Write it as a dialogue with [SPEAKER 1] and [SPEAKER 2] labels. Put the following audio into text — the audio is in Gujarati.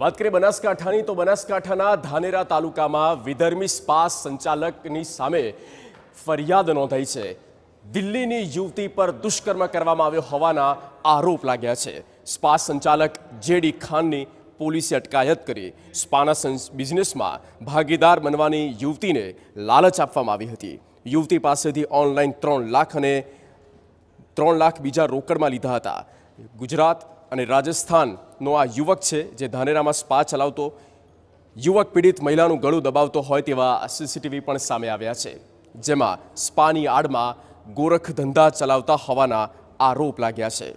[SPEAKER 1] વાત કરીએ બનાસકાંઠાની તો બનાસકાંઠાના ધાનેરા તાલુકામાં વિધર્મી સ્પાસ સંચાલકની સામે ફરિયાદ નોંધાઈ છે દિલ્હીની યુવતી પર દુષ્કર્મ કરવામાં આવ્યો હોવાના આરોપ લાગ્યા છે સ્પાસ સંચાલક જેડી ખાનની પોલીસે અટકાયત કરી સ્પાના બિઝનેસમાં ભાગીદાર બનવાની યુવતીને લાલચ આપવામાં આવી હતી યુવતી પાસેથી ઓનલાઈન ત્રણ લાખ અને ત્રણ લાખ બીજા રોકડમાં લીધા હતા ગુજરાત અને રાજસ્થાનનો આ યુવક છે જે ધાનેરામાં સ્પા ચલાવતો યુવક પીડિત મહિલાનું ગળું દબાવતો હોય તેવા સીસીટીવી પણ સામે આવ્યા છે જેમાં સ્પાની આડમાં ગોરખ ધંધા ચલાવતા હોવાના આરોપ લાગ્યા છે